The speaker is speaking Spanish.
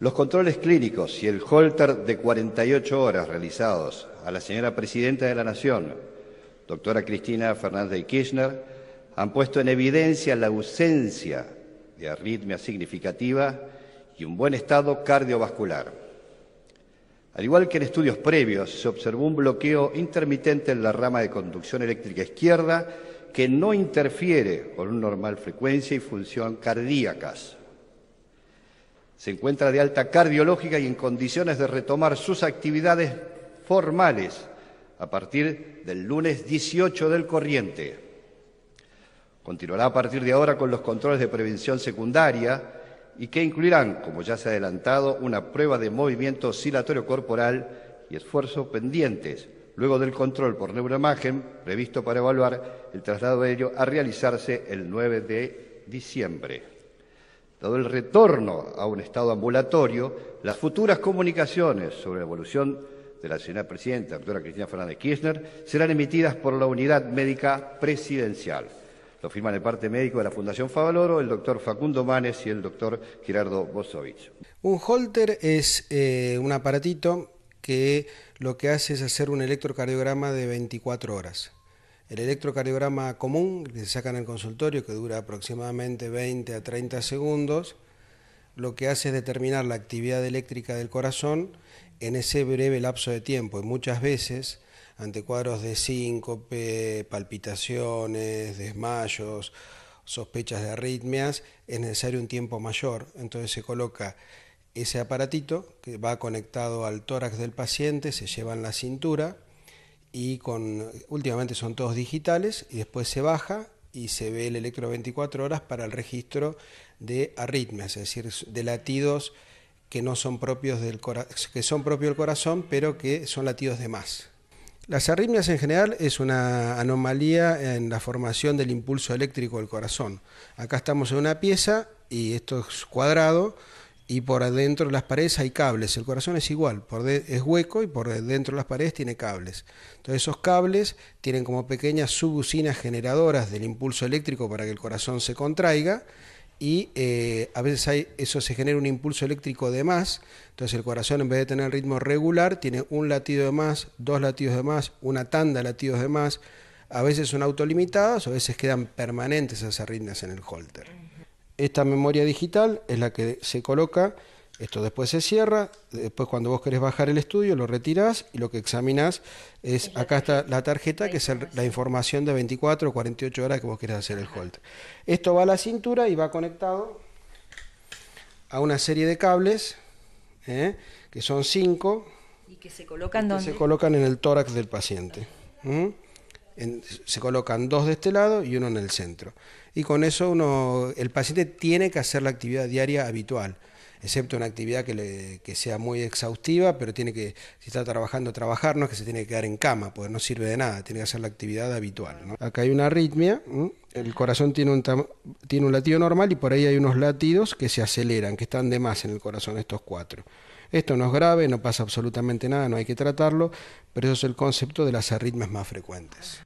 Los controles clínicos y el holter de 48 horas realizados a la señora presidenta de la Nación, doctora Cristina Fernández de Kirchner, han puesto en evidencia la ausencia de arritmia significativa y un buen estado cardiovascular. Al igual que en estudios previos, se observó un bloqueo intermitente en la rama de conducción eléctrica izquierda que no interfiere con una normal frecuencia y función cardíacas. Se encuentra de alta cardiológica y en condiciones de retomar sus actividades formales a partir del lunes 18 del corriente. Continuará a partir de ahora con los controles de prevención secundaria y que incluirán, como ya se ha adelantado, una prueba de movimiento oscilatorio corporal y esfuerzo pendientes, luego del control por neuroimagen previsto para evaluar el traslado de ello a realizarse el 9 de diciembre. Dado el retorno a un estado ambulatorio, las futuras comunicaciones sobre la evolución de la señora presidenta, doctora Cristina Fernández Kirchner, serán emitidas por la unidad médica presidencial. Lo firman el parte médico de la Fundación Favaloro, el doctor Facundo Manes y el doctor Gerardo Bosovich. Un holter es eh, un aparatito que lo que hace es hacer un electrocardiograma de 24 horas. El electrocardiograma común que se saca en el consultorio, que dura aproximadamente 20 a 30 segundos, lo que hace es determinar la actividad eléctrica del corazón en ese breve lapso de tiempo. Y muchas veces, ante cuadros de síncope, palpitaciones, desmayos, sospechas de arritmias, es necesario un tiempo mayor. Entonces se coloca ese aparatito que va conectado al tórax del paciente, se lleva en la cintura y con últimamente son todos digitales y después se baja y se ve el electro 24 horas para el registro de arritmias, es decir, de latidos que no son propios del que son propios del corazón, pero que son latidos de más. Las arritmias en general es una anomalía en la formación del impulso eléctrico del corazón. Acá estamos en una pieza y esto es cuadrado, y por adentro de las paredes hay cables. El corazón es igual, por es hueco y por dentro de las paredes tiene cables. Entonces esos cables tienen como pequeñas subusinas generadoras del impulso eléctrico para que el corazón se contraiga y eh, a veces hay, eso se genera un impulso eléctrico de más. Entonces el corazón en vez de tener el ritmo regular tiene un latido de más, dos latidos de más, una tanda de latidos de más. A veces son autolimitados, a veces quedan permanentes esas arritmias en el holter. Esta memoria digital es la que se coloca, esto después se cierra, después cuando vos querés bajar el estudio lo retirás y lo que examinás es, acá está la tarjeta, que es la información de 24 o 48 horas que vos querés hacer el hold. Esto va a la cintura y va conectado a una serie de cables, ¿eh? que son cinco, Y que se colocan donde? Se colocan en el tórax del paciente se colocan dos de este lado y uno en el centro. Y con eso el paciente tiene que hacer la actividad diaria habitual, excepto una actividad que, sea muy exhaustiva, pero tiene que, si está trabajando, trabajar, no es que se tiene que quedar en cama, pues no sirve de nada, tiene que hacer la actividad habitual. Acá hay una arritmia, el corazón tiene un, tiene un latido normal y por ahí hay unos latidos que se aceleran, que están de más en el corazón, estos cuatro. Esto no es grave, no pasa absolutamente nada, no hay que tratarlo, pero eso es el concepto de las arritmias más frecuentes.